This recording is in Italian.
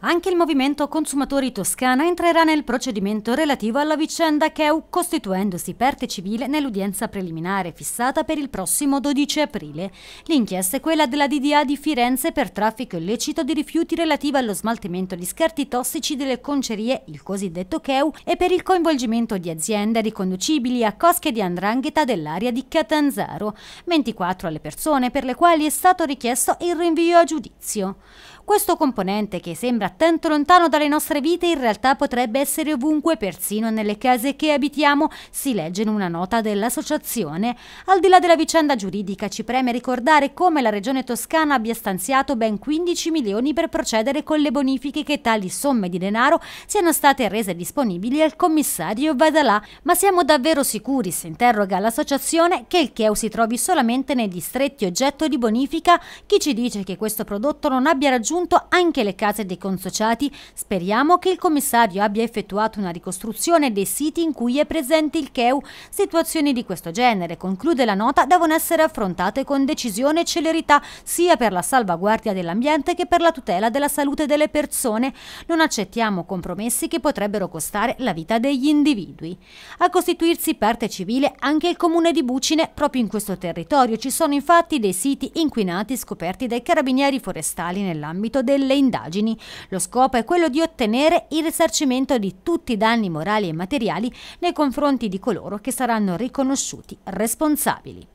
Anche il movimento Consumatori Toscana entrerà nel procedimento relativo alla vicenda Cheu, costituendosi parte civile nell'udienza preliminare fissata per il prossimo 12 aprile. L'inchiesta è quella della DDA di Firenze per traffico illecito di rifiuti relativa allo smaltimento di scarti tossici delle concerie, il cosiddetto Cheu, e per il coinvolgimento di aziende riconducibili a cosche di andrangheta dell'area di Catanzaro, 24 alle persone per le quali è stato richiesto il rinvio a giudizio. Questo componente che sembra tanto lontano dalle nostre vite in realtà potrebbe essere ovunque, persino nelle case che abitiamo, si legge in una nota dell'associazione. Al di là della vicenda giuridica ci preme ricordare come la Regione Toscana abbia stanziato ben 15 milioni per procedere con le bonifiche che tali somme di denaro siano state rese disponibili al commissario Vadalà, ma siamo davvero sicuri, si interroga l'associazione, che il Cheu si trovi solamente nei distretti oggetto di bonifica? Chi ci dice che questo prodotto non abbia raggiunto raggiunto anche le case dei consociati. Speriamo che il commissario abbia effettuato una ricostruzione dei siti in cui è presente il CEU. Situazioni di questo genere, conclude la nota, devono essere affrontate con decisione e celerità sia per la salvaguardia dell'ambiente che per la tutela della salute delle persone. Non accettiamo compromessi che potrebbero costare la vita degli individui. A costituirsi parte civile anche il comune di Bucine, proprio in questo territorio ci sono infatti dei siti inquinati scoperti dai carabinieri forestali nell'ambito nell'ambito delle indagini. Lo scopo è quello di ottenere il risarcimento di tutti i danni morali e materiali nei confronti di coloro che saranno riconosciuti responsabili.